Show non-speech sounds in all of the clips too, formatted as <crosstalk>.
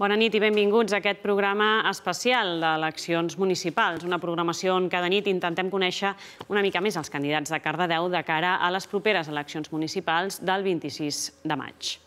Bona nit i benvinguts a aquest programa especial d'eleccions municipals, una programació on cada nit intentem conèixer una mica més els candidats de Cardedeu de cara a les properes eleccions municipals del 26 de maig.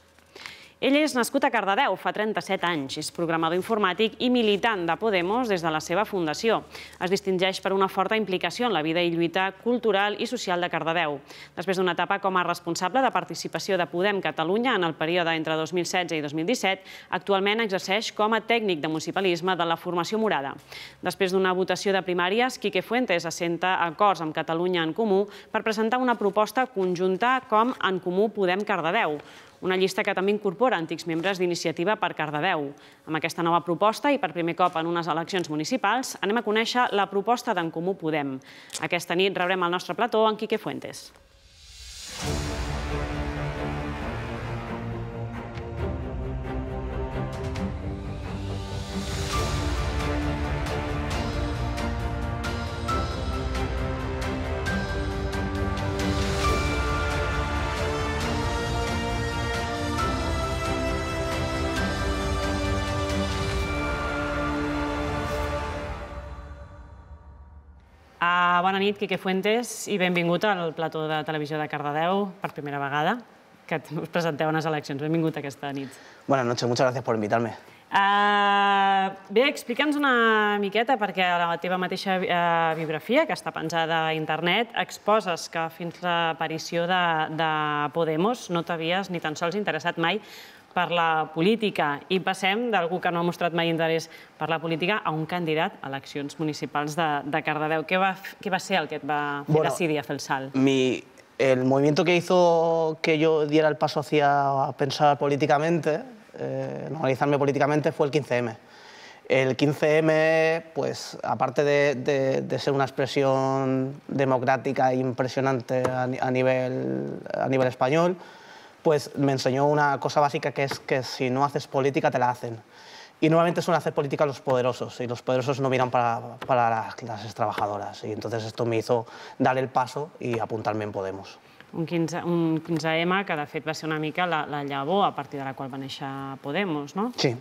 Ell és nascut a Cardedeu fa 37 anys, és programador informàtic i militant de Podemos des de la seva fundació. Es distingeix per una forta implicació en la vida i lluita cultural i social de Cardedeu. Després d'una etapa com a responsable de participació de Podem Catalunya en el període entre 2016 i 2017, actualment exerceix com a tècnic de municipalisme de la formació morada. Després d'una votació de primàries, Quique Fuentes assenta acords amb Catalunya en Comú per presentar una proposta conjunta com en Comú Podem Cardedeu, una llista que també incorpora antics membres d'iniciativa per Cardedeu. Amb aquesta nova proposta i per primer cop en unes eleccions municipals, anem a conèixer la proposta d'en Comú Podem. Aquesta nit rebrem el nostre plató en Quique Fuentes. Música Bona nit, Quique Fuentes, i benvingut al plató de Televisió de Cardedeu per primera vegada, que us presenteu a unes eleccions. Benvingut aquesta nit. Buenas noches, muchas gracias por invitarme. Uh, bé, explica'ns una miqueta, perquè a la teva mateixa uh, biografia, que està penjada a internet, exposes que fins l'aparició de, de Podemos no t'havies ni tan sols interessat mai per la política i passem d'algú que no ha mostrat mai interès per la política a un candidat a eleccions municipals de, de Cardedeu. Què va, què va ser el que et va bueno, decidir a fer el salt? Mi, el moviment que hizo que yo diera el paso hacia pensar políticamente, eh, normalizarme políticamente, fue el 15M. El 15M, pues, aparte de, de, de, ser una expresión democrática impresionante a, a, nivel, a nivel español, pues me enseñó una cosa básica que es que si no haces política te la hacen. Y normalmente suelen hacer política los poderosos, y los poderosos no miran para, para las clases trabajadoras. Y entonces esto me hizo dar el paso y apuntarme en Podemos. un, 15, un 15M que de fet va ser una mica la, la llavor a partir de la qual va néixer Podemos, no? Sí.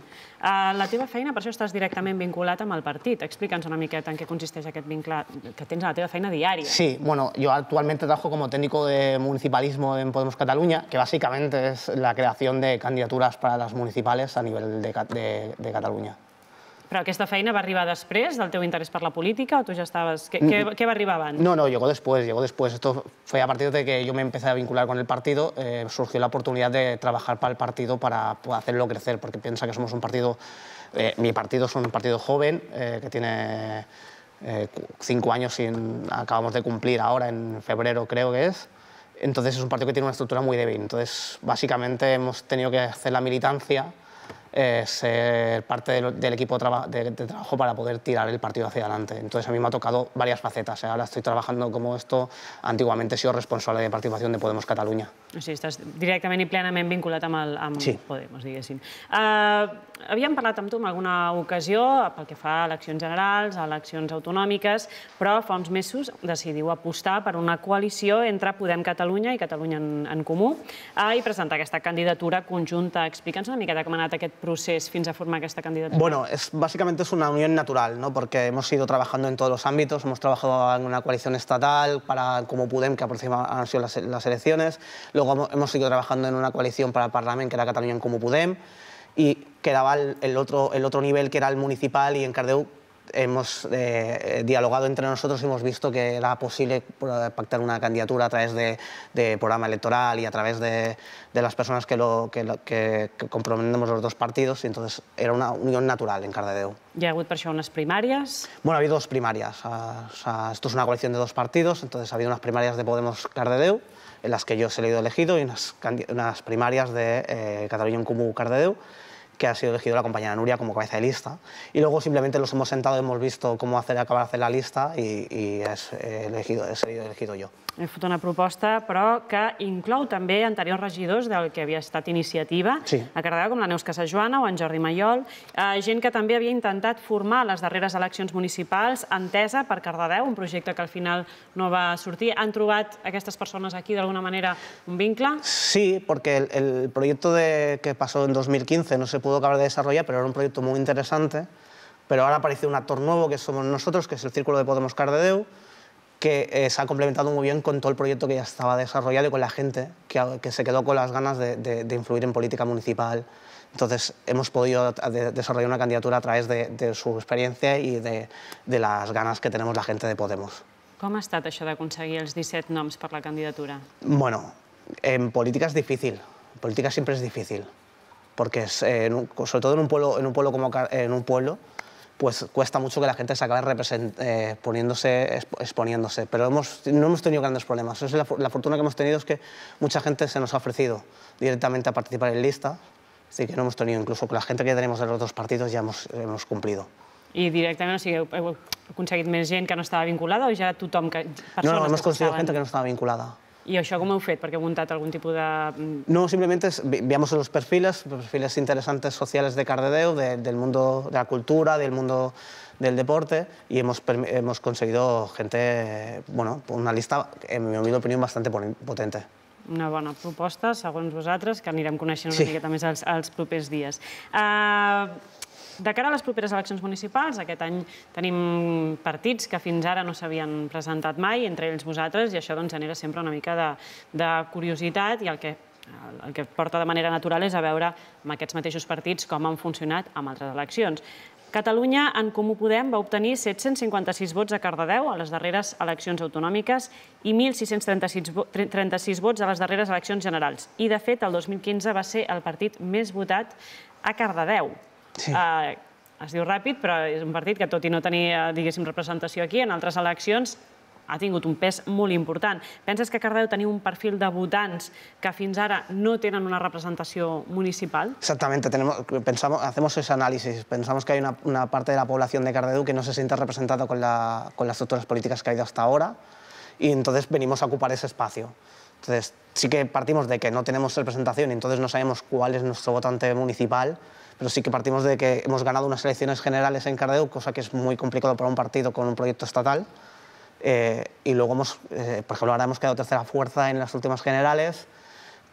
Uh, la teva feina, per això estàs directament vinculat amb el partit. Explica'ns una miqueta en què consisteix aquest vincle que tens a la teva feina diària. Sí, bueno, yo actualmente trabajo como técnico de municipalismo en Podemos Cataluña, que básicamente es la creación de candidaturas para las municipales a nivel de, de, de Cataluña. Però esta feina va arribar després del teu interés para la política o tu ja estaves... ¿Qué, va arriba va arribar No, no, llegó después, llegó después. Esto fue a partir de que yo me empecé a vincular con el partido, eh, surgió la oportunidad de trabajar para el partido para hacerlo crecer, porque piensa que somos un partido... Eh, mi partido es un partido joven eh, que tiene cinco años sin... Acabamos de cumplir ahora, en febrero creo que es. Entonces es un partido que tiene una estructura muy débil. Entonces, básicamente hemos tenido que hacer la militancia eh, ser parte del, del equipo traba, de, de, trabajo para poder tirar el partido hacia adelante. Entonces a mí me ha tocado varias facetas. ¿eh? Ahora estoy trabajando como esto. Antiguamente he sido responsable de participación de Podemos Cataluña. O estàs directament i plenament vinculat amb, el, amb sí. Podemos, diguéssim. Uh, havíem parlat amb tu en alguna ocasió pel que fa a eleccions generals, a eleccions autonòmiques, però fa uns mesos decidiu apostar per una coalició entre Podem Catalunya i Catalunya en, en Comú uh, i presentar aquesta candidatura conjunta. Explica'ns una miqueta com ha anat aquest procés fins a formar aquesta candidatura? Bueno, es, básicamente es una unión natural, ¿no? porque hemos ido trabajando en todos los ámbitos, hemos trabajado en una coalición estatal para como Pudem, que aproxima han sido las, e, las elecciones, luego hemos seguido trabajando en una coalición para el Parlamento, que era Cataluña en Comú Podem, y quedaba el, el, otro, el otro nivel, que era el municipal, y en Cardeu hemos eh, eh, dialogado entre nosotros y hemos visto que era posible pactar una candidatura a través de, programa electoral y a través de, las personas que, que, comprometemos los dos partidos, y entonces era una unión natural en Cardedeu. ¿Ya ha habido por eso unas Bueno, ha habido dos primarias. Ah, esto es una coalición de dos partidos, entonces ha habido unas primarias de Podemos Cardedeu, en las que yo he sido elegido, y unas, primarias de eh, Cataluña en Comú Cardedeu, que ha sido elegido la compañera Nuria como cabeza de lista. Y luego simplemente los hemos sentado, hemos visto cómo hacer acabar de hacer la lista i, i és elegido, he sido elegido jo. He fet una proposta, però, que inclou també anteriors regidors del que havia estat iniciativa, sí. a Cardedeu, com la Neus Casajoana o en Jordi Maiol, eh, gent que també havia intentat formar les darreres eleccions municipals, entesa per Cardedeu, un projecte que al final no va sortir. Han trobat aquestes persones aquí, d'alguna manera, un vincle? Sí, perquè el, el projecte de, que passó en 2015, no se pudo acabar de desarrollar, pero era un proyecto muy interesante. Pero ahora aparece un actor nuevo que somos nosotros, que es el Círculo de Podemos Cardedeu, que eh, se ha complementado muy bien con todo el proyecto que ya estaba desarrollado y con la gente que, se quedó con las ganas de, influir en política municipal. Entonces hemos podido desarrollar una candidatura a través de, su experiencia y de, las ganas que tenemos la gente de Podemos. ¿Cómo ha eso de conseguir los 17 noms por la candidatura? Bueno, en política es difícil, política siempre es difícil porque es, eh, sobre todo en un pueblo, en un pueblo como en un pueblo, pues cuesta mucho que la gente se acabe eh, poniéndose, exponiéndose. Pero hemos, no hemos tenido grandes problemas. Es la, fortuna que hemos tenido es que mucha gente se nos ha ofrecido directamente a participar en lista, así que no hemos tenido, incluso con la gente que tenemos de los otros partidos ya hemos, cumplido. Y directamente, o sigui, heu que no estaba vinculada o ya tothom que... no, no, hemos conseguido gente que no estaba vinculada. ¿Y això com heu fet? Perquè heu muntat algun tipus de...? Mm, no, simplemente es, veamos unos perfiles, perfiles interesantes sociales de Cardedeu, de, del mundo de la cultura, del mundo del deporte, y hemos, hemos conseguido gente, bueno, una lista, en mi humilde opinión, bastante potente una bona proposta, segons vosaltres, que anirem coneixent una sí. miqueta més els, els propers dies. Uh, de cara a les properes eleccions municipals, aquest any tenim partits que fins ara no s'havien presentat mai, entre ells vosaltres, i això doncs, genera sempre una mica de, de curiositat i el que el que porta de manera natural és a veure amb aquests mateixos partits com han funcionat amb altres eleccions. Catalunya en Comú Podem va obtenir 756 vots a Cardedeu a les darreres eleccions autonòmiques i 1.636 vots a les darreres eleccions generals. I, de fet, el 2015 va ser el partit més votat a Cardedeu. Sí. Eh, es diu ràpid, però és un partit que, tot i no tenir, eh, diguéssim, representació aquí, en altres eleccions ha tingut un pes molt important. Penses que Cardeu teniu un perfil de votants que fins ara no tenen una representació municipal? Exactament. tenemos, pensamos, hacemos ese análisis. Pensamos que hay una, una parte de la población de Cardeu que no se siente representada con, la, con las estructuras políticas que ha ido hasta ahora y entonces venimos a ocupar ese espacio. Entonces, sí que partimos de que no tenemos representación y entonces no sabemos cuál es nuestro votante municipal, pero sí que partimos de que hemos ganado unas elecciones generales en Cardedeu, cosa que es muy complicado para un partido con un proyecto estatal. Eh, y luego, hemos, eh, por ejemplo, ahora hemos quedado tercera fuerza en las últimas generales,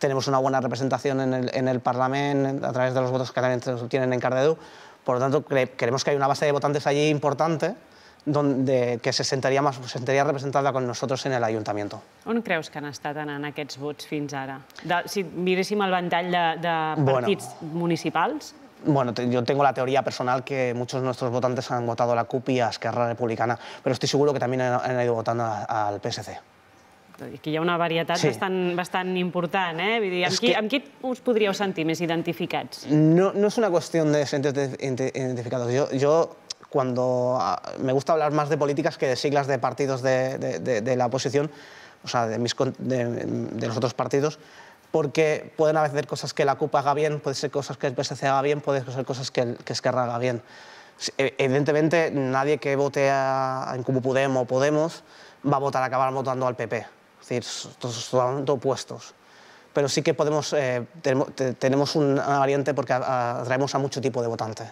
tenemos una buena representación en el, Parlamento a través de los votos que también se obtienen en Cardedeu. Por lo tanto, queremos creemos que hay una base de votantes allí importante donde, que se sentaría más, se representada con nosotros en el Ayuntamiento. On creus que han estat en aquests vots fins ara? si miréssim el ventall de, de partits municipals? bueno, yo tengo la teoría personal que muchos de nuestros votantes han votado a la CUP y a Esquerra Republicana, pero estoy seguro que también han, ido votando al PSC. Es que ya una variedad sí. bastant, bastant eh? Vull es podríeu sentir més No, no es una cuestión de identificados. Yo, cuando ah, me gusta hablar más de políticas que de siglas de partidos de, la oposición, o sea, de, mis, de los otros partidos, porque pueden a veces cosas que la CUP haga bien, puede ser cosas que el PSC haga bien, puede ser cosas que, el, que haga bien. E, evidentemente, nadie que vote a, en Como Podemos o Podemos va a votar a acabar votando al PP. Es decir, todos son opuestos. Pero sí que podemos, eh, tenemos, una variante porque atraemos a mucho tipo de votante.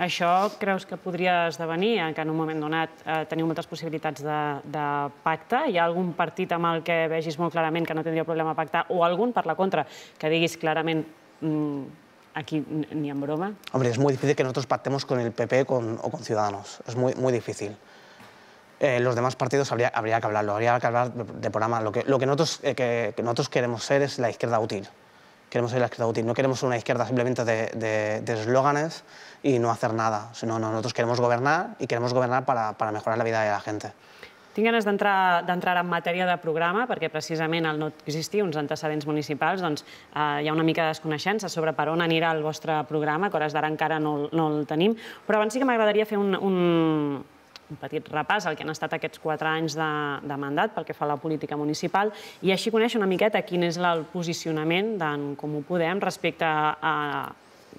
Això creus que podria esdevenir, que en un moment donat eh, teniu moltes possibilitats de, de pacte? Hi ha algun partit amb el que vegis molt clarament que no tindria problema pactar, o algun, per la contra, que diguis clarament mm, aquí ni en broma? Hombre, es muy difícil que nosotros pactemos con el PP con, o con Ciudadanos. Es muy, muy difícil. Eh, los demás partidos habría, habría que hablarlo, habría que hablar de programa. Lo que, lo que, nosotros, eh, que, que nosotros queremos ser es la izquierda útil queremos ser la izquierda útil, no queremos ser una izquierda simplemente de eslóganes y no hacer nada, sino nosotros queremos gobernar y queremos gobernar para, para mejorar la vida de la gente. Tinc ganes d'entrar en matèria de programa, perquè precisament al no existir uns antecedents municipals doncs, eh, hi ha una mica de desconeixença sobre per on anirà el vostre programa, que hores d'ara encara no, no el tenim. Però abans sí que m'agradaria fer un, un, un petit repàs al que han estat aquests quatre anys de, de mandat pel que fa a la política municipal i així conèixer una miqueta quin és el posicionament d'en Comú Podem respecte a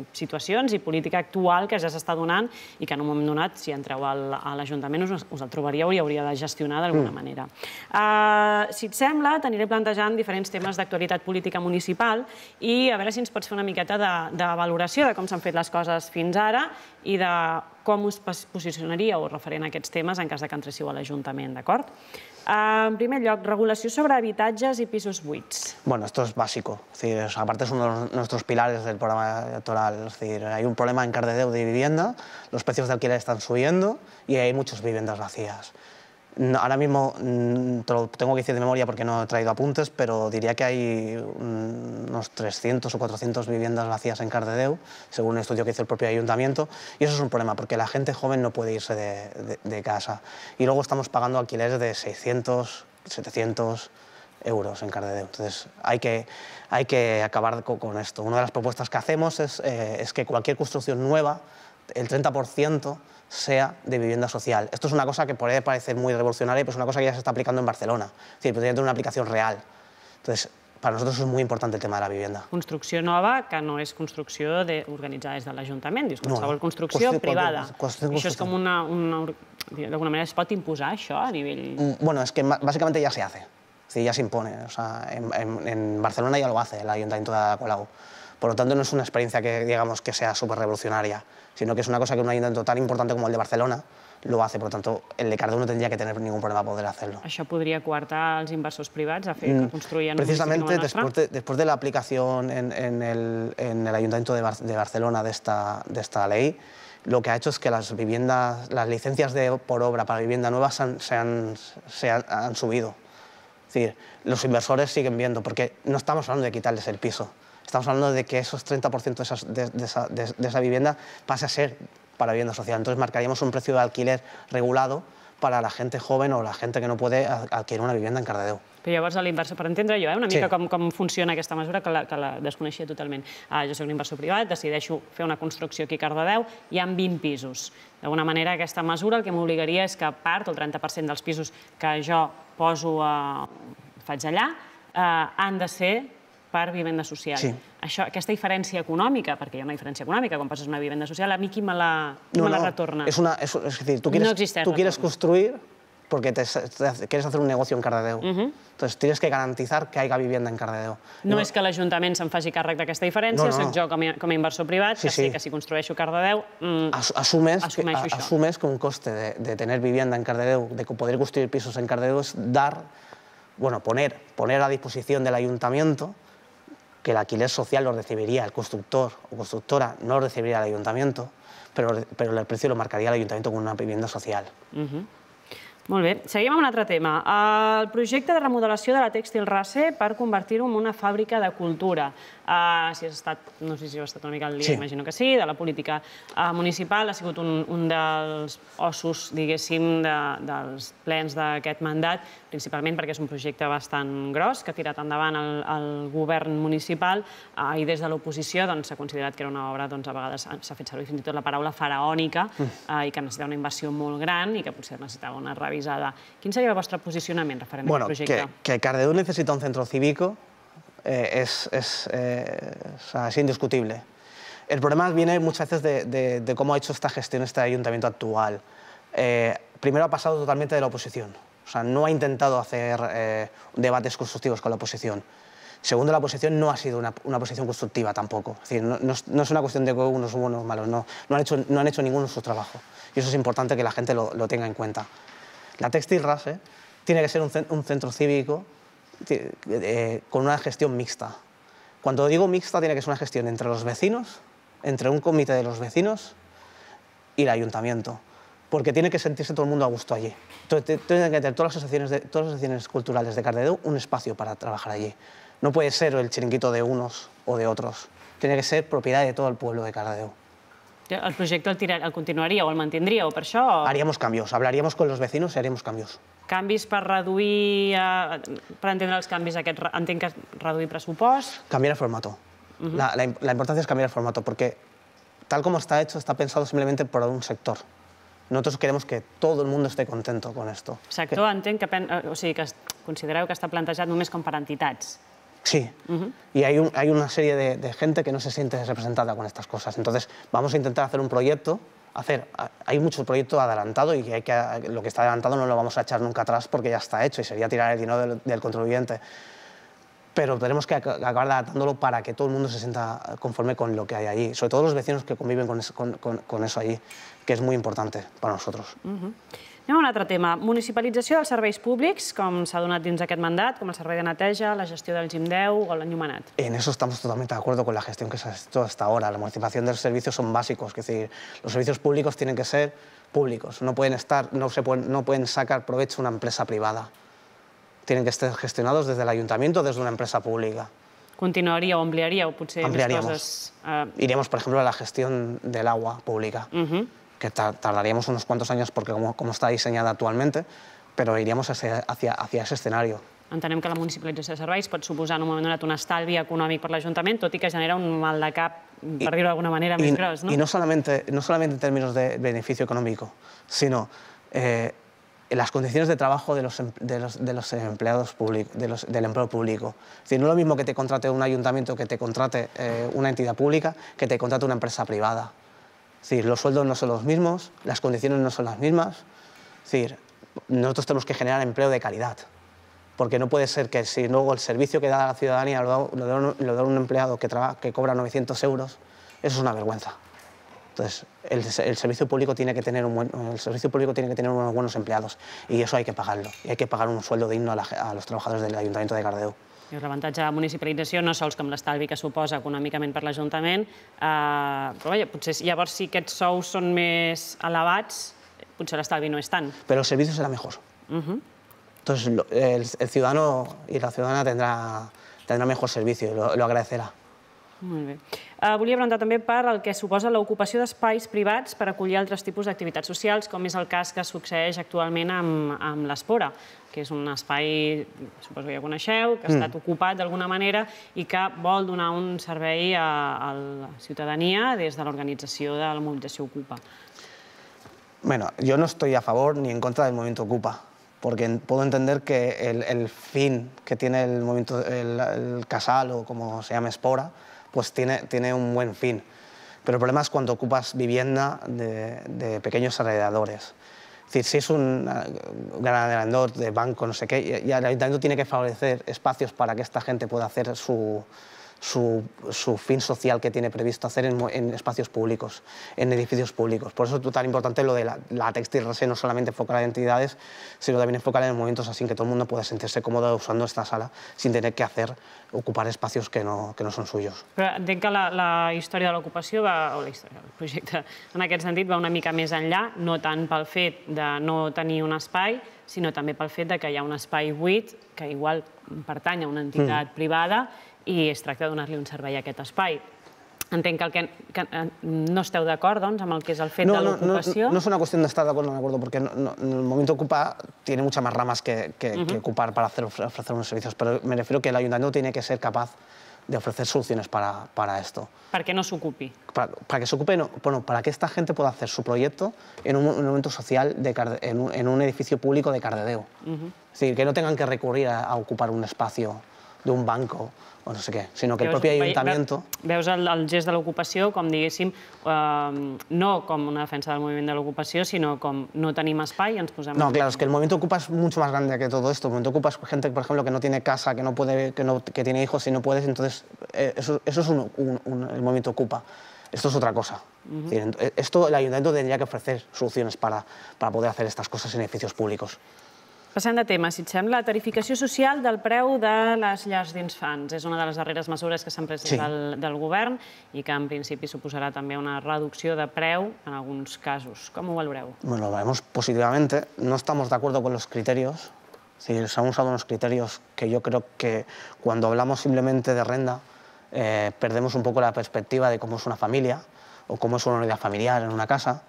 situacions i política actual que ja s'està donant i que en un moment donat, si entreu al, a l'Ajuntament, us, us el trobaríeu i hauria de gestionar d'alguna mm. manera. Uh, si et sembla, t'aniré plantejant diferents temes d'actualitat política municipal i a veure si ens pots fer una miqueta de, de valoració de com s'han fet les coses fins ara i de com us posicionaríeu referent a aquests temes en cas de que entréssiu a l'Ajuntament, d'acord? Ah, en primer lloc, regulació sobre habitatges i pisos buits. Bueno, esto es básico. Es decir, aparte es uno de nuestros pilares del programa electoral. Es decir, hay un problema en Cardedeu de vivienda, los precios de alquiler están subiendo y hay muchas viviendas vacías. ahora mismo mm, te lo tengo que decir de memoria porque no he traído apuntes, pero diría que hay mm, unos 300 o 400 viviendas vacías en Cardedeu, según un estudio que hizo el propio ayuntamiento, y eso es un problema porque la gente joven no puede irse de, casa. Y luego estamos pagando alquileres de 600, 700 euros en Cardedeu. Entonces hay que, hay que acabar con, esto. Una de las propuestas que hacemos es, eh, es que cualquier construcción nueva, el 30% sea de vivienda social. Esto es una cosa que puede parecer muy revolucionaria, pero es una cosa que ya se está aplicando en Barcelona. Es decir, podría tener una aplicación real. Entonces, para nosotros és molt important el tema de la vivienda. Construcció nova, que no és construcció de, organitzada des de l'Ajuntament, dius, qualsevol no, no. construcció qüestió, privada. Qüestió, qüestió, això és com una... una D'alguna manera es pot imposar això a nivell... Mm, bueno, es que básicamente ya se hace, es decir, ya se impone. O sea, en, en, en Barcelona ya lo hace el Ayuntamiento de Colau. Por lo tanto, no es una experiencia que digamos que sea súper revolucionaria, sino que es una cosa que un ayuntamiento tan importante como el de Barcelona lo hace, por lo tanto, el de Cardona no tendría que tener ningún problema poder hacerlo. Ya podría coartar los inversores privados a fer mm. que construyan Precisamente, después Precisamente, después de la aplicación en, el, Ayuntamiento de, Barcelona de esta, de esta ley, lo que ha hecho es que las viviendas, las licencias de, por obra para vivienda nueva se han, han subido. Es decir, los inversores siguen viendo, porque no estamos hablando de quitarles el piso, estamos hablando de que esos 30% de, esas, de, de, esa, de, esa, vivienda pase a ser para vivienda social. Entonces marcaríamos un precio de alquiler regulado para la gente joven o la gent que no puede adquirir una vivienda en Cardedeu. Però llavors l'inversor, per entendre jo, eh, una mica sí. com, com funciona aquesta mesura, que la, que la desconeixia totalment. Ah, jo soc un inversor privat, decideixo fer una construcció aquí a Cardedeu, hi ha 20 pisos. D'alguna manera, aquesta mesura el que m'obligaria és que part, el 30% dels pisos que jo poso a... Eh, faig allà, eh, han de ser per vivenda social. Sí. Això, aquesta diferència econòmica, perquè hi ha una diferència econòmica quan passes una vivenda social, a mi qui me la, qui no, me la no, retorna? És, una, és és dir, tu quieres, no existe quieres construir porque te, te, quieres hacer un negocio en Cardedeu. Uh mhm. -huh. Entonces tienes que garantizar que haya vivienda en Cardedeu. No, no és que l'Ajuntament se'n faci càrrec d'aquesta diferència, no, no. soc jo com a, com a inversor privat, sí, que sí. sé que si construeixo Cardedeu... Mm, As, assumes, que, això. assumes que un coste de, de tener vivienda en Cardedeu, de poder construir pisos en Cardedeu, es dar, bueno, poner, poner a disposición del ayuntamiento que el alquiler social lo recibiría el constructor o constructora, no lo recibiría el ayuntamiento, però, però el precio lo marcaria l'Ajuntament com una vivenda social. Uh -huh. Molt bé, seguim amb un altre tema. El projecte de remodelació de la tèxtil Rase per convertir-ho en una fàbrica de cultura. Uh, si has estat, no sé si has estat una mica al dia, sí. imagino que sí, de la política uh, municipal, ha sigut un, un dels ossos, diguéssim, de, dels plens d'aquest mandat, principalment perquè és un projecte bastant gros que ha tirat endavant el, el govern municipal eh, i des de l'oposició doncs, s'ha doncs, considerat que era una obra, doncs, a vegades s'ha fet servir fins i tot la paraula faraònica mm. eh, i que necessitava una inversió molt gran i que potser necessitava una revisada. Quin seria el vostre posicionament referent bueno, al projecte? que, que Cardedú necessita un centre cívic eh, és, és, eh, és indiscutible. El problema viene muchas veces de, de, de, cómo ha hecho esta gestión este ayuntamiento actual. Eh, primero ha pasado totalmente de la oposición. O sea, no ha intentado hacer eh, debates constructivos con la oposición. Segundo, la oposición no ha sido una, una posición constructiva tampoco. Es decir, no, es, una cuestión de que unos buenos o malos, no, han hecho, ninguno su trabajo. Y eso es importante que la gente lo, tenga en cuenta. La Textil Rase tiene que ser un, centro cívico eh, con una gestión mixta. Cuando digo mixta, tiene que ser una gestión entre los vecinos, entre un comité de los vecinos y el ayuntamiento, porque tiene que sentirse todo el mundo a gusto allí tienen que tener todas las asociaciones, de, culturales de Cardedeu un espacio para trabajar allí. No puede ser el chiringuito de unos o de otros. Tiene que ser propiedad de todo el pueblo de Cardedeu. ¿El proyecto el, o el mantendría o per Haríamos cambios, hablaríamos con los vecinos y haríamos cambios. ¿Cambios para reduir... Eh, per entendre els entenc que Cambiar el formato. la, la importancia es cambiar el formato, porque tal como está hecho, está pensado simplemente por un sector. Nosotros queremos que todo el mundo esté contento con esto. Sector, que... que, o sigui, que considerado que està plantejat només com per Sí, mhm. y hay, hay una serie de, gente que no se siente representada con estas cosas. Entonces, vamos a intentar hacer un proyecto, hacer, hay mucho proyecto adelantado y que, lo que está adelantado no lo vamos a echar nunca atrás porque ya está hecho y sería tirar el dinero del, del contribuyente. Pero tenemos que acabar adaptándolo para que todo el mundo se sienta conforme con lo que hay allí, sobre todo los vecinos que conviven con, con eso allí que es muy importante para nosotros. nosaltres. a un altre tema. Municipalització dels serveis públics, com s'ha donat dins d'aquest mandat, com el servei de neteja, la gestión del GIMDEU o o l'enllumenat. En eso estamos totalmente de acuerdo con la gestión que se ha hecho hasta ahora. La municipalización de los servicios son básicos, es decir, los servicios públicos tienen que ser públicos, no pueden, estar, no se no pueden sacar provecho una empresa privada. Tienen que estar gestionados desde el ayuntamiento o desde una empresa pública. continuaría o ampliaría o potser Ampliaríamos. Eh, por ejemplo, a la gestión del agua pública que tardaríamos unos cuantos años porque como, como diseñada actualmente, pero iríamos hacia, hacia, ese escenario. Entenem que la municipalització de serveis pot suposar en un moment donat un estalvi econòmic por el tot i que genera un mal de cap, per dir manera, y, més ¿no? Y no solamente, no solamente en términos de beneficio económico, sino en eh, las condiciones de trabajo de los, de los, empleados públicos, del empleo público. Es decir, no es lo mismo que te contrate un ayuntamiento que te contrate eh, una entidad pública que te contrate una empresa privada. Es decir, los sueldos no son los mismos, las condiciones no son las mismas. Es decir, nosotros tenemos que generar empleo de calidad, porque no puede ser que si luego el servicio que da a la ciudadanía lo da, un empleado que, que cobra 900 euros, eso es una vergüenza. Entonces, el, servicio público tiene que tener un el servicio público tiene que tener unos buenos empleados y eso hay que pagarlo. Y hay que pagar un sueldo digno a, los trabajadores del Ayuntamiento de Cardeu. L'avantatge de la municipalització no sols com l'estalvi que suposa econòmicament per l'Ajuntament, eh, però vaja, potser llavors si aquests sous són més elevats, potser l'estalvi no és tant. Però el servei serà millor. Uh -huh. Entonces el, el, ciudadano y la ciudadana tendrá, tendrá mejor servicio y lo, lo agradecerá. Molt bé. Uh, volia preguntar també per el que suposa l'ocupació d'espais privats per acollir altres tipus d'activitats socials, com és el cas que succeeix actualment amb, amb l'Espora, que és un espai, suposo que ja coneixeu, que ha mm. estat ocupat d'alguna manera i que vol donar un servei a, a la ciutadania des de l'organització de la mobilització Ocupa. Bueno, yo no estoy a favor ni en contra del movimiento Ocupa porque puedo entender que el, el, fin que tiene el movimiento, el, el casal o como se llama Espora, pues tiene, tiene un buen fin. Pero el problema es cuando ocupas vivienda de, pequeños alrededores. Es decir, si es un eh, gran arrendador de banco, no sé qué, y el ayuntamiento tiene que favorecer espacios para que esta gente pueda hacer su, su, su fin social que tiene previsto hacer en, en, espacios públicos, en edificios públicos. Por eso es tan importante lo de la, la textil rese, no solamente enfocar en entidades, sino también enfocar en movimientos así que todo el mundo pueda sentirse cómodo usando esta sala sin tener que hacer ocupar espacios que no, que no son suyos. Però entenc que la, la història de l'ocupació, va, o la història del projecte, en aquest sentit, va una mica més enllà, no tant pel fet de no tenir un espai, sinó també pel fet de que hi ha un espai buit que igual pertany a una entitat mm. privada Y es tracta de donar-li un a aquest espai. Entenc que, el que, eh, no esteu d'acord doncs, amb el que es el fet de l'ocupació. No, no, es una cuestión de estar de acuerdo o no porque en el movimiento ocupa tiene muchas más ramas que, ocupar para hacer, ofrecer unos servicios, pero me refiero que el ayuntamiento tiene que ser capaz de ofrecer soluciones para, esto. Para que no se ocupe. Para, que se ocupe, no, bueno, para que esta gente pueda hacer su proyecto en un, momento social, de, en, un, edificio público de Cardedeo. Es decir, que no tengan que recurrir a ocupar un espacio de un banco o no sé qué, sino que el propio ayuntamiento... Veus el, el de la ocupación diguéssim, ehm, no como una defensa del movimiento de ocupación, sino com no tenim espai i ens No, claro, es que el movimiento ocupa es mucho más grande que todo esto. El movimiento ocupa es gente, por ejemplo, que no tiene casa, que no puede, que, no, tiene hijos y no puedes, entonces eh, eso, es un, el movimiento ocupa. Esto es otra cosa. Eh, esto el ayuntamiento tendría que ofrecer soluciones para, para poder hacer estas cosas en edificios públicos. Passant de tema, si et sembla. Tarificació social del preu de les llars d'infants. És una de les darreres mesures que s'han pres sí. del, del govern i que en principi suposarà també una reducció de preu en alguns casos. Com ho valoreu? Bueno, lo vemos positivamente. No estamos de acuerdo con los criterios. Sí, se han usado unos criterios que yo creo que cuando hablamos simplemente de renta eh, perdemos un poco la perspectiva de cómo es una familia o cómo es una unidad familiar en una casa.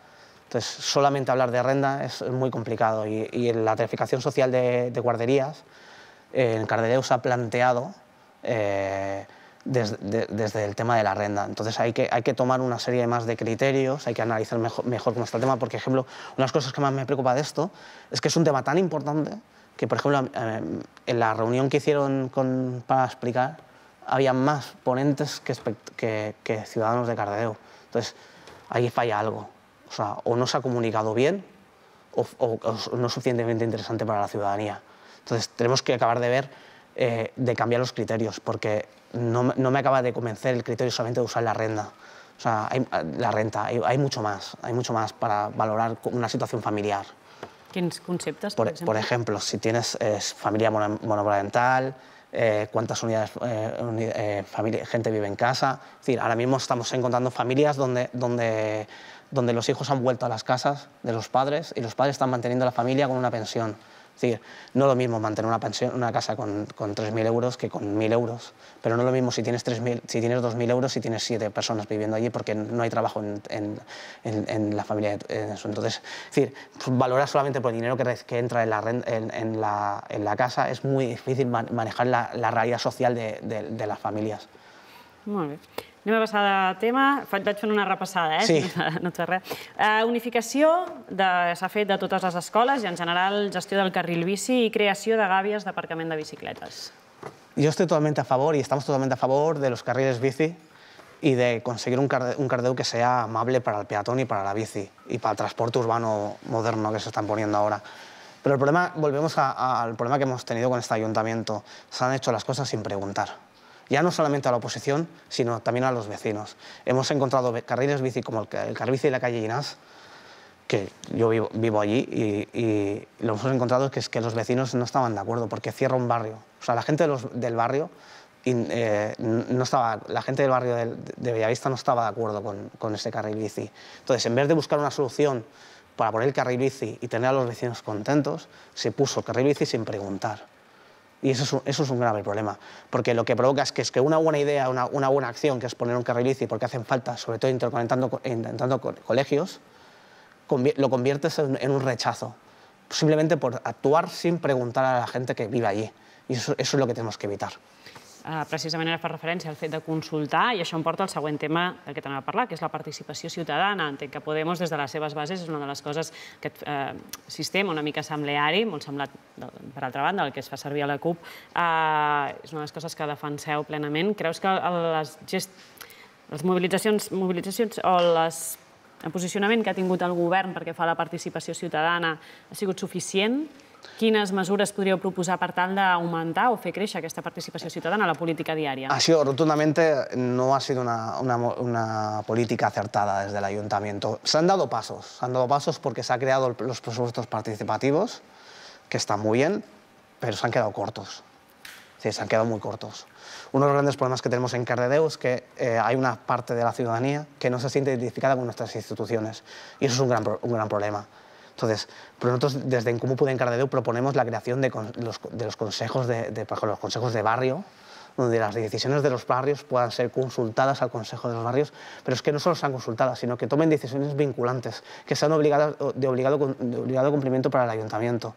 Entonces, solamente hablar de renda es muy complicado y, la tarificación social de, guarderías, eh, en Cardedeu se ha planteado eh, desde, el tema de la renda. Entonces hay que, hay que tomar una serie más de criterios, hay que analizar mejor, mejor cómo está el tema. porque ejemplo, una de las cosas que más me preocupa de esto es que es un tema tan importante que, por ejemplo, eh, en la reunión que hicieron para explicar, había más ponentes que, que, que ciudadanos de Cardedeu. Entonces, ahí falla algo. O no se ha comunicado bien o, no es suficientemente interesante para la ciudadanía. Entonces, tenemos que acabar de ver, eh, de cambiar los criterios, porque no, no, me acaba de convencer el criterio solamente de usar la renta. O sea, la renta, hay, mucho más, hay mucho más para valorar una situación familiar. ¿Qué conceptos? por, ejemplo? si tienes familia monoparental, eh, cuántas unidades eh, gente vive en casa. decir, ahora mismo estamos encontrando familias donde, donde donde los hijos han vuelto a las casas de los padres y los padres están manteniendo la familia con una pensión. Es decir, no lo mismo mantener una, pensión, una casa con, con 3.000 euros que con 1.000 euros, pero no lo mismo si tienes, si tienes 2.000 euros si tienes 7 personas viviendo allí porque no hay trabajo en, en, en, la familia. Entonces, es decir, valorar solamente por el dinero que, entra en la, la, en, la, casa es muy difícil manejar la, realidad social de, las familias. Muy Anem a passar de tema. Vaig fent una repassada, eh? Sí. <laughs> No et fa res. Eh, unificació s'ha fet de totes les escoles i, en general, gestió del carril bici i creació de gàbies d'aparcament de bicicletes. Yo estoy totalmente a favor y estamos totalmente a favor de los carriles bici y de conseguir un, Cardeu que sea amable para el peatón y para la bici y para el transporte urbano moderno que se están poniendo ahora. Pero el problema, volvemos a, a, al problema que hemos tenido con este ayuntamiento. Se han hecho las cosas sin preguntar. ya no solamente a la oposición, sino también a los vecinos. Hemos encontrado carriles bici como el, carril bici de la calle Ginás, que yo vivo, allí, y, y, lo hemos encontrado que es que los vecinos no estaban de acuerdo porque cierra un barrio. O sea, la gente del barrio eh, no estaba, la gente del barrio de, Bellavista no estaba de acuerdo con, ese carril bici. Entonces, en vez de buscar una solución para poner el carril bici y tener a los vecinos contentos, se puso el carril bici sin preguntar. Y eso es, un, grave problema, porque lo que provoca es que, una buena idea, una, buena acción, que es poner un carril bici, porque hacen falta, sobre todo interconectando, intentando con colegios, lo conviertes en, un rechazo, simplemente por actuar sin preguntar a la gente que vive allí. Y eso es lo que tenemos que evitar. Eh, precisament ara fa referència al fet de consultar i això em porta al següent tema del que t'anava a parlar, que és la participació ciutadana. Entenc que Podemos, des de les seves bases, és una de les coses, aquest eh, sistema una mica assembleari, molt semblat, per altra banda, el que es fa servir a la CUP, eh, és una de les coses que defenseu plenament. Creus que les, gest... les mobilitzacions, mobilitzacions o les... el posicionament que ha tingut el govern perquè fa la participació ciutadana ha sigut suficient? Quines mesures podríeu proposar per tal aumentar o fer créixer aquesta participació ciutadana a la política diaria? Això rotundamente no ha sido una, una, una política acertada desde el ayuntamiento. Se han dado pasos, se han dado pasos porque se han creado los presupuestos participativos, que están muy bien, pero se han quedado cortos. Sí, se han quedado muy cortos. Uno de los grandes problemas que tenemos en Cardedeu es que eh, hay una parte de la ciudadanía que no se siente identificada con nuestras instituciones y eso es un gran, un gran problema. Entonces, pero nosotros desde en Comú de proponemos la creación de, los, consejos de, los consejos de barrio, donde las decisiones de los barrios puedan ser consultadas al Consejo de los Barrios, pero es que no solo sean consultadas, sino que tomen decisiones vinculantes, que sean obligadas, de, obligado, cumplimiento para el ayuntamiento.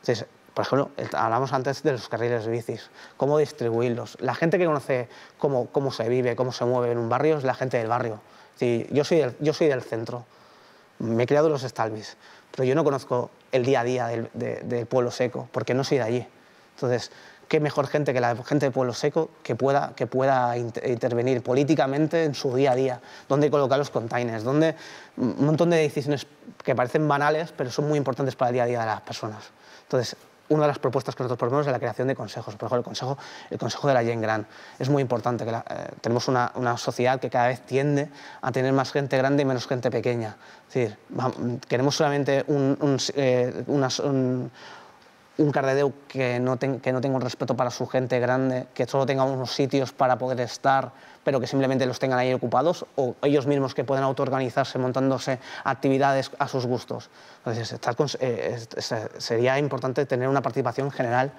Entonces, por ejemplo, hablamos antes de los carriles de bicis, cómo distribuirlos. La gente que conoce cómo, cómo se vive, cómo se mueve en un barrio es la gente del barrio. Es yo, soy yo soy del centro, me he creado los Estalvis, pero yo no conozco el día a día del, pueblo seco, porque no soy de allí. Entonces, ¿qué mejor gente que la gente del pueblo seco que pueda, que pueda intervenir políticamente en su día a día? ¿Dónde colocar los containers? ¿Dónde un montón de decisiones que parecen banales, pero son muy importantes para el día a día de las personas? Entonces, una de las propuestas que nosotros proponemos es la creación de consejos. Por ejemplo, el consejo, el consejo de la Yen Gran. Es muy importante que eh, tenemos una, una, sociedad que cada vez tiende a tener más gente grande y menos gente pequeña. Es decir, queremos solamente un eh, un Cardedeu que no, que no tenga un respeto para su gente grande, que solo tenga unos sitios para poder estar, pero que simplemente los tengan ahí ocupados, o ellos mismos que puedan autoorganizarse montándose actividades a sus gustos. Entonces, eh, sería importante tener una participación general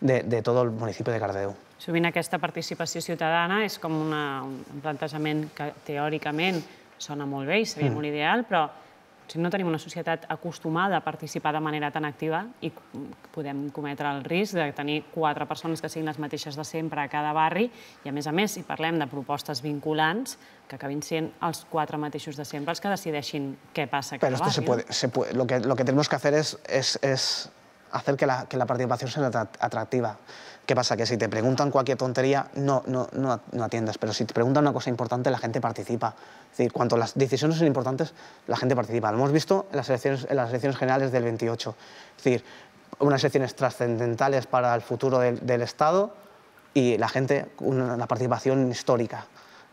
de, de el municipio de Cardeu. Sovint esta participación participación es es una, un plantejament que teóricamente sona muy muy mm. ideal, pero... O no tenim una societat acostumada a participar de manera tan activa i podem cometre el risc de tenir quatre persones que siguin les mateixes de sempre a cada barri i, a més a més, si parlem de propostes vinculants, que acabin sent els quatre mateixos de sempre els que decideixin què passa a cada Però barri. esto se puede, se puede, lo, que, lo que tenemos que hacer es, es, es hacer que la, que la participación sea atractiva. ¿Qué pasa? Que si te preguntan cualquier tontería, no, no, no, atiendes, pero si te preguntan una cosa importante, la gente participa. Es decir, cuanto las decisiones son importantes, la gente participa. Lo hemos visto en las elecciones, en las elecciones generales del 28. Es decir, unas elecciones trascendentales para el futuro del, Estado y la gente, una participación histórica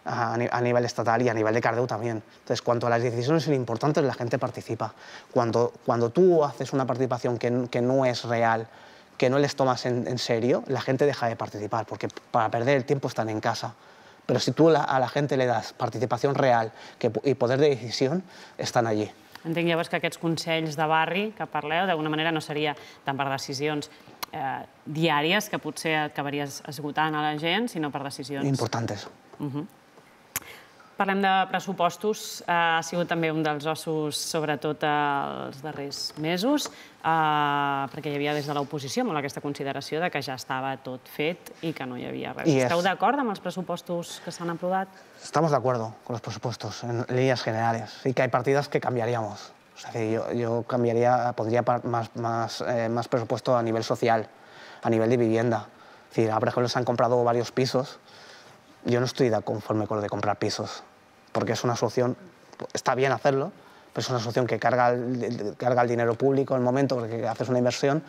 a, nivel estatal y a nivel de Cardeu también. Entonces, cuanto a las decisiones son importantes, la gente participa. Cuando, cuando tú haces una participación que, no es real, que no les tomas en, serio, la gente deja de participar, porque para perder el tiempo están en casa. Pero si tú a la gente le das participación real y poder de decisión, están allí. Entenc que aquests consells de barri que de alguna manera no seria tan para decisions diarias, eh, diàries, que potser acabaries esgotant a la gente, sino per decisiones... Importantes. Parlem de pressupostos. Eh, ha sigut també un dels ossos, sobretot eh, els darrers mesos, eh, perquè hi havia des de l'oposició molt aquesta consideració de que ja estava tot fet i que no hi havia res. Esteu d'acord amb els pressupostos que s'han aprovat? Estamos de acuerdo con los presupuestos, en líneas generales. Sí que hay partidas que cambiaríamos. O sea, yo, yo cambiaría, pondría más, más, eh, más presupuesto a nivel social, a nivel de vivienda. Es decir, ahora, por ejemplo, se han comprado varios pisos yo no estoy conforme con lo de comprar pisos, porque es una solución, está bien hacerlo, pero es una solución que carga el, carga el dinero público en el momento porque haces una inversión,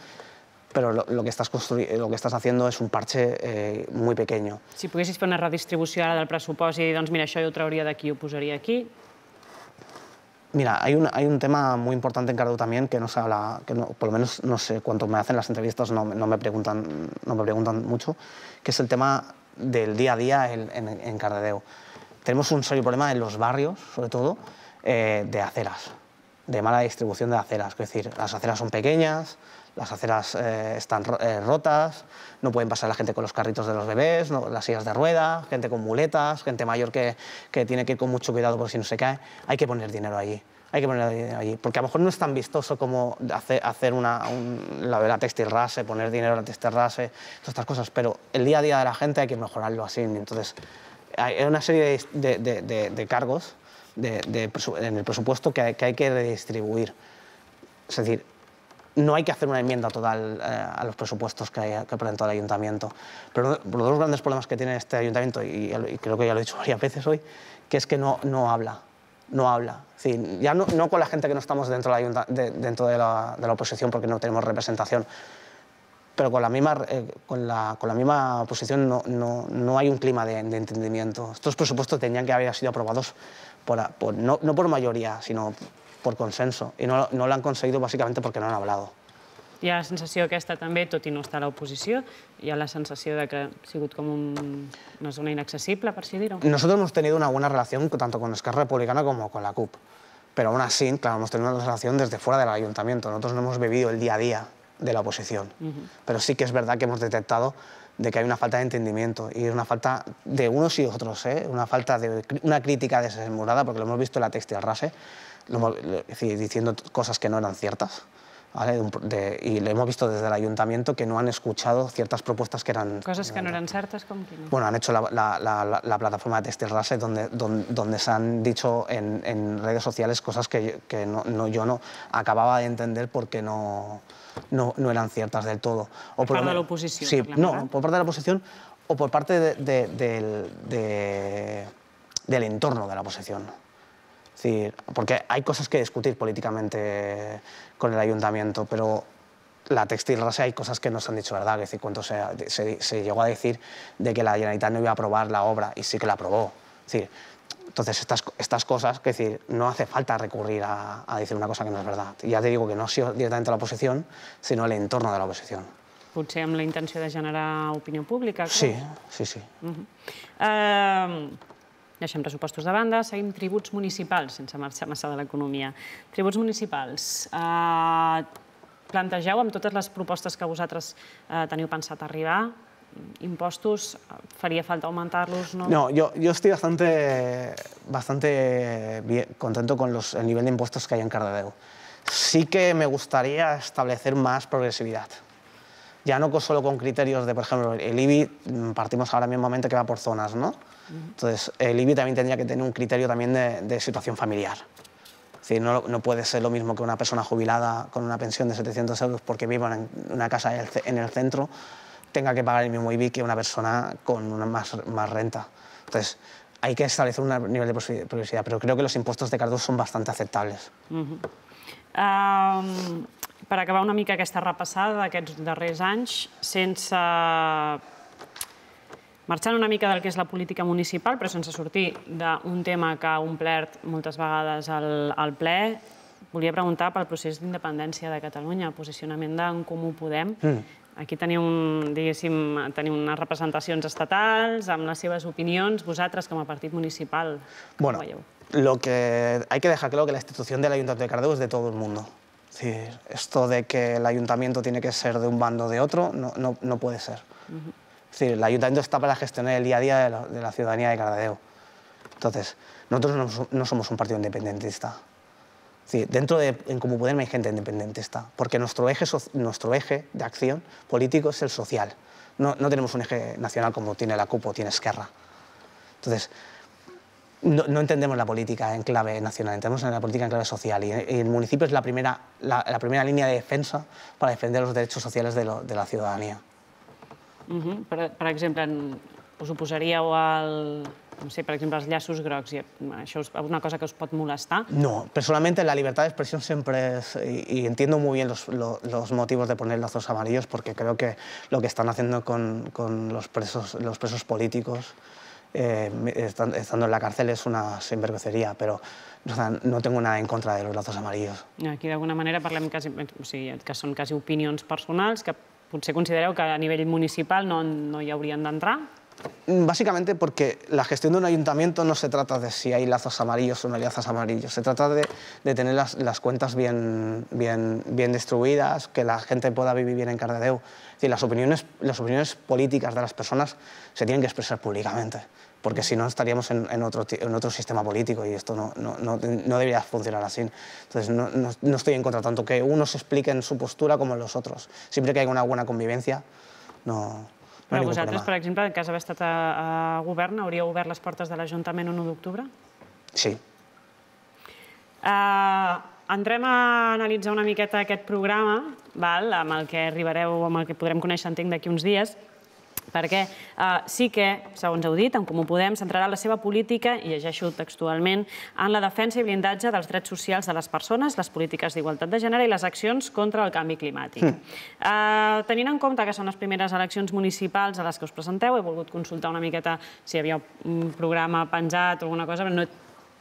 pero lo, que estás lo que estás haciendo es un parche eh, muy pequeño. Si pudieses poner una redistribución presupuesto del presupuesto y dir, mira, yo traería de aquí yo pusiera de aquí... Mira, hay un, hay un tema muy importante en Cardo también que no se habla, que no, por lo menos no sé, cuánto me hacen las entrevistas no, no, me preguntan, no me preguntan mucho, que es el tema del día a día en, en, Cardedeu. Tenemos un serio problema en los barrios, sobre todo, eh, de aceras, de mala distribución de aceras. Es decir, las aceras son pequeñas, las aceras eh, están eh, rotas, no pueden pasar la gente con los carritos de los bebés, las sillas de rueda, gente con muletas, gente mayor que, tiene que ir con mucho cuidado por si no se cae. Hay que poner dinero allí hay que poner dinero allí. Porque a lo mejor no es tan vistoso como hacer, hacer una, la textilrase, textil rase, poner dinero en la textil rase, todas estas cosas, pero el día a día de la gente hay que mejorarlo así. Entonces, hay una serie de, cargos en el presupuesto que hay, que redistribuir. Es decir, no hay que hacer una enmienda total eh, a los presupuestos que, ha presentado el ayuntamiento. Pero uno de los grandes problemas que tiene este ayuntamiento, y, y, creo que ya lo he dicho <laughs> varias veces hoy, que es que no, no habla no habla. ya no, con la gente que no estamos dentro, de la, dentro de, la, oposición porque no tenemos representación, pero con la misma, eh, con la, con la misma oposición no, no, no hay un clima de, entendimiento. Estos presupuestos tenían que haber sido aprobados por, no, por mayoría, sino por consenso, y no lo han conseguido básicamente porque no han hablado hi ha la sensació aquesta també, tot i no está la oposición, y ha la sensación de que ha sido como un, una inaccesible, por así decirlo. Nosotros hemos tenido una buena relación tanto con Esquerra Republicana como con la CUP, pero aún así, claro, hemos tenido una relación desde fuera del ayuntamiento, nosotros no hemos vivido el día a día de la oposición, pero sí que es verdad que hemos detectado de que hay una falta de entendimiento y una falta de unos y otros, ¿eh? una falta de una crítica desmurada, porque lo hemos visto en la textil rase, diciendo cosas que no eran ciertas y lo hemos visto desde el ayuntamiento que no han escuchado ciertas propuestas que eran... Cosas que no eran ciertas, eh, ¿como Bueno, han hecho la, plataforma de Textil Rase donde, donde, se han dicho en, redes sociales cosas que, que no, yo no acababa de entender porque no... No, no eran ciertas del todo. O por, parte de la oposición. Sí, no, por parte de la oposición o por parte del entorno de la oposición porque hay cosas que discutir políticamente con el ayuntamiento, pero la textil hay cosas que no se han dicho verdad, es decir, cuando se, llegó a decir de que la Generalitat no iba a aprobar la obra y sí que la aprobó. decir, entonces estas, estas cosas, que decir, no hace falta recurrir a, decir una cosa que no es verdad. Ya te digo que no ha sido directamente la oposición, sino el entorno de la oposición. Potser amb la intención de generar opinión pública, Sí, sí, sí. Uh Deixem pressupostos de banda, seguim tributs municipals, sense marxar massa de l'economia. Tributs municipals. Eh, plantegeu amb totes les propostes que vosaltres eh, teniu pensat arribar, impostos, faria falta aumentar-los, No, no yo, yo estoy bastante, bastante contento con los, el nivel de impostos que hay en Cardedeu. Sí que me gustaría establecer más progresividad. Ya no solo con criterios de, por ejemplo, el IBI, mm, partimos ahora mismo que va por zonas, ¿no? Entonces, el IBI también tendría que tener un criterio también de, situación familiar. Es decir, no, no, puede ser lo mismo que una persona jubilada con una pensión de 700 euros porque viva en una casa en el centro tenga que pagar el mismo IBI que una persona con más, más renta. Entonces, hay que establecer un nivel de prioridad, pero creo que los impuestos de cargos son bastante aceptables. Para acabar una mica aquesta repassada d'aquests darrers anys, sense Marxant una mica del que és la política municipal, però sense sortir d'un tema que ha omplert moltes vegades al, al ple, volia preguntar pel procés d'independència de Catalunya, el posicionament d'en Comú Podem. Mm. Aquí teniu, un, diguéssim, teniu unes representacions estatals, amb les seves opinions, vosaltres com a partit municipal, com bueno, veieu? Lo que hay que dejar claro que la institución del Ayuntamiento de Cardeu es de todo el mundo. Es decir, esto de que el ayuntamiento tiene que ser de un bando o de otro, no, no, no puede ser. Uh -huh. La decir, el ayuntamiento está para gestionar el día a día de la, ciudadanía de Cardedeo. Entonces, nosotros no, somos un partido independentista. dentro de en Como Podemos hay gente independentista, porque nuestro eje, nuestro eje de acción político es el social. No, tenemos un eje nacional como tiene la CUP o tiene Esquerra. Entonces, no, entendemos la política en clave nacional, entendemos la política en clave social y, el municipio es la primera, la, primera línea de defensa para defender los derechos sociales de la ciudadanía. Uh -huh. per, per exemple, en, us oposaríeu al, no sé, per exemple, els llaços grocs, i això és una cosa que us pot molestar? No, personalmente la libertad de expresión siempre es, y, y entiendo muy bien los, los, los, motivos de poner lazos amarillos, porque creo que lo que están haciendo con, con los, presos, los presos políticos, eh, están, estando en la cárcel, es una sinvergüencería, pero o sea, no tengo nada en contra de los lazos amarillos. Aquí, d'alguna manera, parlem quasi, o sigui, que són quasi opinions personals, que potser considereu que a nivell municipal no, no hi haurien d'entrar? Básicamente porque la gestión de un ayuntamiento no se trata de si hay lazos amarillos o no hay lazos amarillos, se trata de, de tener las, las cuentas bien, bien, bien, distribuidas, que la gente pueda vivir bien en Cardedeu. Es decir, las opiniones, las opiniones políticas de las personas se tienen que expresar públicamente porque si no estaríamos en, en, otro, en otro sistema político y esto no, no, no, no debería funcionar así. Entonces, no, no, no estoy en contra tanto que unos expliquen su postura com los otros. Sempre que haya una bona convivència, no, Però vosaltres, problema. per exemple, en cas d'haver estat a, a govern, hauríeu obert les portes de l'Ajuntament un 1 d'octubre? Sí. Uh, entrem a analitzar una miqueta aquest programa, val, amb el que arribareu, amb el que podrem conèixer, entenc, d'aquí uns dies perquè eh, sí que, segons heu dit, en Comú Podem centrarà la seva política, i llegeixo textualment, en la defensa i blindatge dels drets socials de les persones, les polítiques d'igualtat de gènere i les accions contra el canvi climàtic. Mm. Eh, tenint en compte que són les primeres eleccions municipals a les que us presenteu, he volgut consultar una miqueta si hi havia un programa penjat o alguna cosa, però no he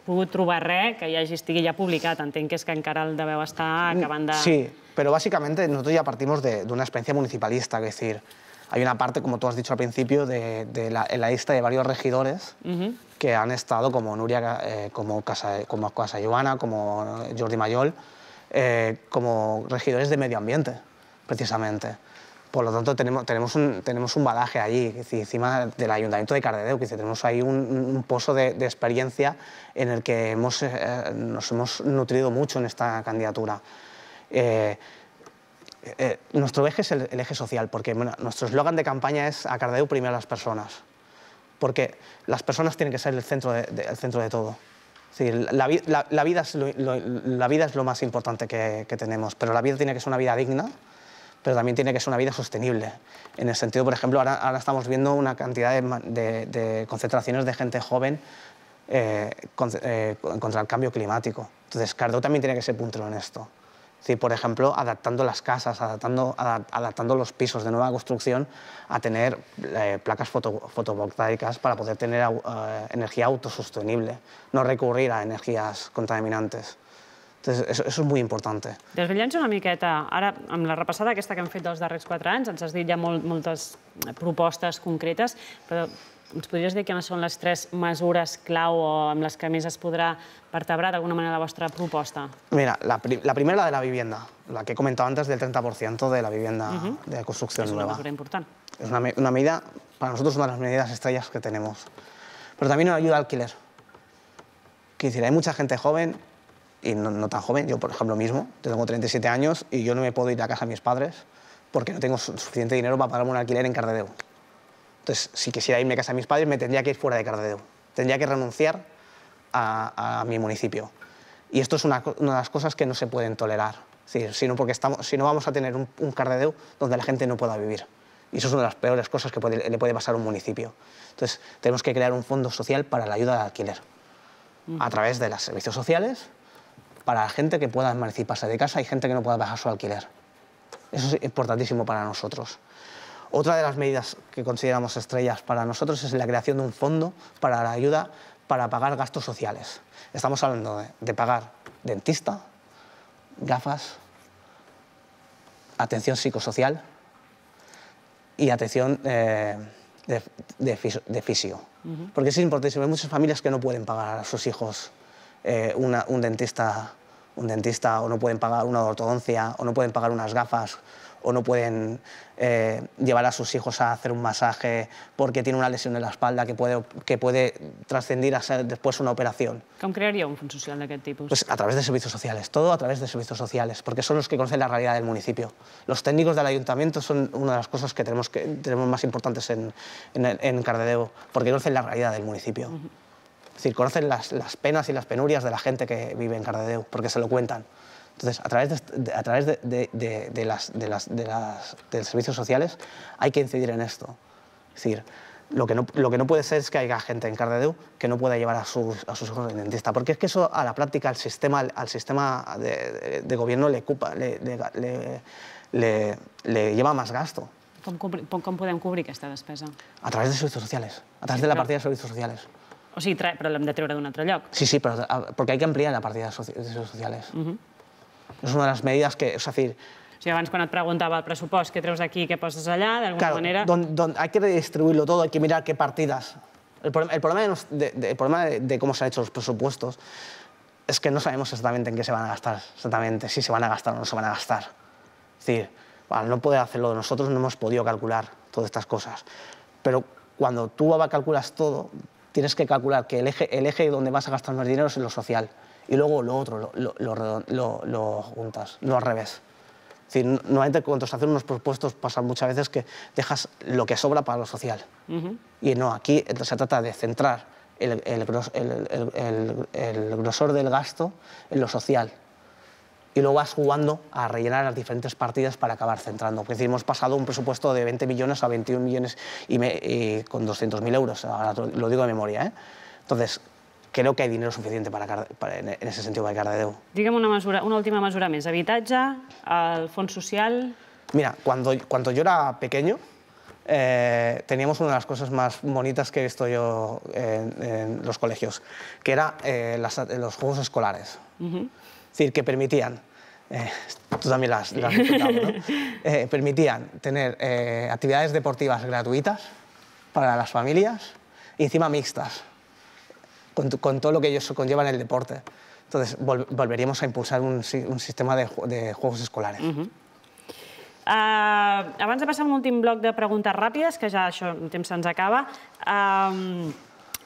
pogut trobar res que ja estigui ja publicat. Entenc que és que encara el deveu estar mm, acabant de... Sí, però bàsicament nosotros ja partimos de, experiència municipalista, és municipalista, dir, hay una parte, como tú has dicho al principio, de, la, en la lista de varios regidores que han estado, como Nuria, eh, como, Casa, como Joana, como Jordi Mayol, eh, como regidores de medio ambiente, precisamente. Por lo tanto, tenemos, tenemos, un, tenemos un balaje allí, encima del Ayuntamiento de Cardedeu, que tenemos ahí un, pozo de, experiencia en el que hemos, eh, nos hemos nutrido mucho en esta candidatura. Eh, eh, nuestro eje es el, eje social, porque nuestro eslogan de campaña es a Cardeu primero a las personas, porque las personas tienen que ser el centro de, centro de todo. la, vida es lo, la, vida es lo, más importante que, tenemos, pero la vida tiene que ser una vida digna, pero también tiene que ser una vida sostenible. En el sentido, por ejemplo, ahora, estamos viendo una cantidad de, concentraciones de gente joven eh, eh, contra el cambio climático. Entonces, Cardo también tiene que ser puntero en esto decir, por ejemplo, adaptando las casas, adaptando, adaptando los pisos de nueva construcción a tener eh, placas fotovoltaicas para poder tener eh, energía autosostenible, no recurrir a energías contaminantes. Entonces, eso es muy importante. important. una miqueta, ahora, la repasada que hem fet dels darrers cuatro anys, ens has dit ja molt, moltes propostes concretes, ens podries dir son son las tres medidas clau o las les que més es podrà vertebrar alguna manera la vuestra propuesta? Mira, la, primera la primera, la de la vivienda, la que he comentado antes del 30% de la vivienda de construcción nueva. Es una importante. Es una, medida, para nosotros, una de las medidas estrellas que tenemos. Pero también nos ayuda al alquiler. Que decir, hay mucha gente joven y no, tan joven, yo por ejemplo mismo, tengo 37 años y yo no me puedo ir a casa de mis padres porque no tengo suficiente dinero para pagarme un alquiler en Cardedeu. Entonces, si quisiera irme a casa de mis padres, me tendría que ir fuera de Cardedeu. Tendría que renunciar a, mi municipio. Y esto es una, de las cosas que no se pueden tolerar. sino porque estamos, si no vamos a tener un, Cardedeu donde la gente no pueda vivir. Y eso es una de las peores cosas que le puede pasar a un municipio. Entonces, tenemos que crear un fondo social para la ayuda al alquiler, mm. a través de los servicios sociales, para la gente que pueda emanciparse de casa y gente que no pueda bajar su alquiler. Eso es importantísimo para nosotros. Otra de las medidas que consideramos estrellas para nosotros es la creación de un fondo para la ayuda para pagar gastos sociales. Estamos hablando de, pagar dentista, gafas, atención psicosocial y atención eh, de, de, fisio. Porque es importantísimo. Hay muchas familias que no pueden pagar a sus hijos eh, un, dentista, un dentista o no pueden pagar una ortodoncia o no pueden pagar unas gafas o no pueden eh, llevar a sus hijos a hacer un masaje porque tiene una lesión en la espalda que puede, que puede trascendir a ser después una operación. ¿Cómo crearía un fondo social qué tipo? Pues a través de servicios sociales, todo a través de servicios sociales, porque son los que conocen la realidad del municipio. Los técnicos del ayuntamiento son una de las cosas que tenemos, que, tenemos más importantes en, Cardedeo, porque conocen la realidad del municipio. Es decir, conocen las, penas y las penurias de la gente que vive en Cardedeo, porque se lo cuentan. Entonces, a través, de, a través de, de, las, de, las, de, las, los servicios sociales hay que incidir en esto. Es decir, lo que, no, lo que no puede ser es que haya gente en Cardedeu que no pueda llevar a sus, a sus hijos al dentista, porque es que eso a la práctica al sistema, al sistema de, gobierno le, ocupa, le, lleva más gasto. ¿Cómo pueden cubrir esta despesa? A través de servicios sociales, a través de la partida de servicios sociales. O pero el l'hem de un un otro Sí, sí, pero ah, porque hay que ampliar la partida de servicios sociales. Es una de las medidas que... es decir dir, o sigui, abans quan et tenemos el pressupost que treus d'aquí què poses manera... hay que redistribuirlo todo, hay que mirar qué partidas. El, problema, de, cómo se han hecho los presupuestos es que no sabemos exactamente en qué se van a gastar, exactamente, si se van a gastar o no se van a gastar. Es decir, al no poder hacerlo nosotros no hemos podido calcular todas estas cosas. Pero cuando tú calculas todo, tienes que calcular que el eje, el eje donde vas a gastar más dinero es en lo social y luego lo otro lo, juntas, lo, juntas, al revés. Es decir, normalmente cuando se hacen unos presupuestos, pasa muchas veces que dejas lo que sobra para lo social. Y no, aquí se trata de centrar el, grosor del gasto en lo social. Y luego vas jugando a rellenar las diferentes partidas para acabar centrando. Porque decir, hemos pasado un presupuesto de 20 millones a 21 millones y, me, y con 200.000 euros, ahora lo digo de memoria. ¿eh? Entonces, creo que hay dinero suficiente para, en ese sentido para Cardedeu. digamos una, mesura, una última mesura mesa, Habitatge, al fons social... Mira, cuando, cuando yo era pequeño, eh, teníamos una de las cosas más bonitas que he visto yo en, los colegios, que era eh, los juegos escolares. Es decir, que permitían eh, tú también las, ¿no? <laughs> permitían tener actividades deportivas gratuitas para las familias y encima mixtas. con, con todo lo que ellos conllevan el deporte. Entonces, vol, volveríamos a impulsar un, un sistema de, de, juegos escolares. Uh ah, -huh. Uh, abans de passar a un últim bloc de preguntes ràpides, que ja això, el temps se'ns acaba, um,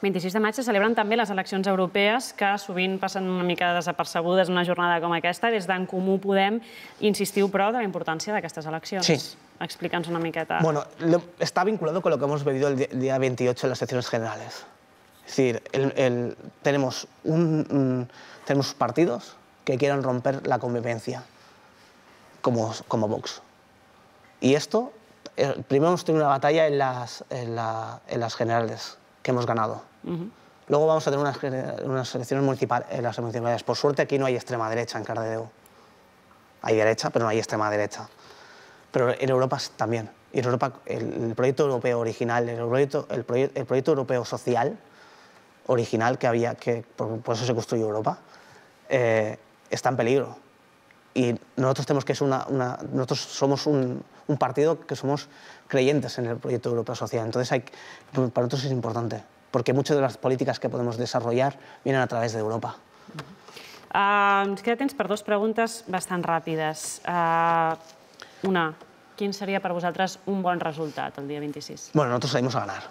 26 de maig se celebren també les eleccions europees, que sovint passen una mica desapercebudes en una jornada com aquesta. Des d'en Comú Podem insistiu, però, de la importància d'aquestes eleccions. Sí. Explica'ns una miqueta. Bueno, lo, está vinculado con lo que hemos vivido el día 28 en las elecciones generales. Es decir, tenemos, un, tenemos partidos que quieren romper la convivencia como, Vox. Y esto, eh, primero hemos tenido una batalla en las, en, las generales que hemos ganado. Luego vamos a tener unas, elecciones municipales, en las municipales. Por suerte aquí no hay extrema derecha en Cardedeu. Hay derecha, pero no hay extrema derecha. Pero en Europa también. En Europa, el, proyecto europeo original, el proyecto, el proyecto europeo social, original que había, que por, por eso se construyó Europa, eh, está en peligro. Y nosotros, tenemos que es una, una, nosotros somos un, un, partido que somos creyentes en el proyecto de Europa Social. Entonces, hay, para nosotros es importante, porque muchas de las políticas que podemos desarrollar vienen a través de Europa. Uh, ens queda temps per dues preguntes bastant ràpides. Uh, una, quin seria per vosaltres un bon resultat el dia 26? Bueno, nosotros salimos a ganar.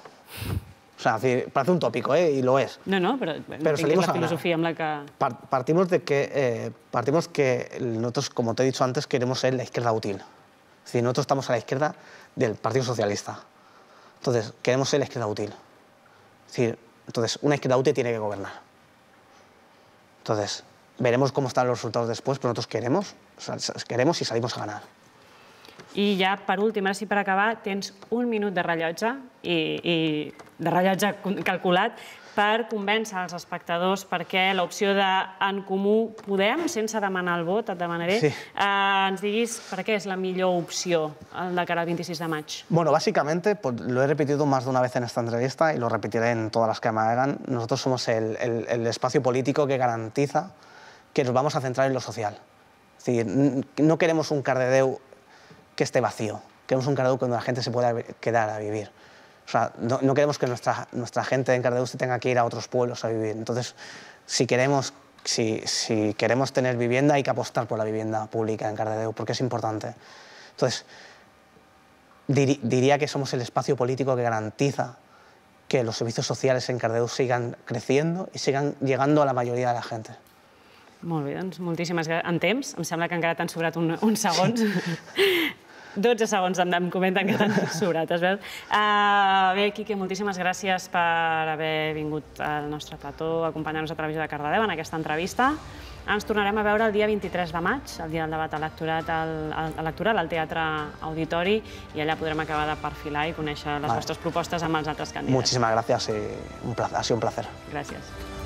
O sea, parece un tópico, ¿eh? y lo es. No, no, pero, pero salimos la filosofía en la que... Partimos de que, eh, partimos que nosotros, como te he dicho antes, queremos ser la izquierda útil. Es nosotros estamos a la izquierda del Partido Socialista. Entonces, queremos ser la izquierda útil. Es entonces, una izquierda útil tiene que gobernar. Entonces, veremos cómo están los resultados después, pero nosotros queremos, queremos y salimos a ganar. I ja, per últim, ara sí per acabar, tens un minut de rellotge, i, i de rellotge calculat, per convèncer els espectadors perquè l'opció de En Comú Podem, sense demanar el vot, et demanaré, sí. eh, ens diguis per què és la millor opció el de cara al 26 de maig. Bueno, básicamente, pues, lo he repetido más de una vez en esta entrevista y lo repetiré en todas las que me hagan, nosotros somos el, el, el espacio político que garantiza que nos vamos a centrar en lo social. Es decir, no queremos un Cardedeu que esté vacío. Queremos un Cardedeu donde la gente se pueda quedar a vivir. O sea, no, queremos que nuestra, nuestra gente en Cardedeu se tenga que ir a otros pueblos a vivir. Entonces, si queremos, si, si queremos tener vivienda, hay que apostar por la vivienda pública en Cardedeu, porque es importante. Entonces, diría que somos el espacio político que garantiza que los servicios sociales en Cardedeu sigan creciendo y sigan llegando a la mayoría de la gente. Muy bien. muchísimas moltíssimes gràcies. En temps, em que encara t'han sobrat un, unos <laughs> 12 segons em, em comenten que t'han <laughs> sobrat, es veu? Uh, bé, Quique, moltíssimes gràcies per haver vingut al nostre plató a acompanyar-nos a Televisió de Cardedeu en aquesta entrevista. Ens tornarem a veure el dia 23 de maig, el dia del debat electorat al, electoral al Teatre Auditori, i allà podrem acabar de perfilar i conèixer les vale. vostres propostes amb els altres candidats. Moltíssimes gràcies, eh, un ha sigut un placer. Gràcies.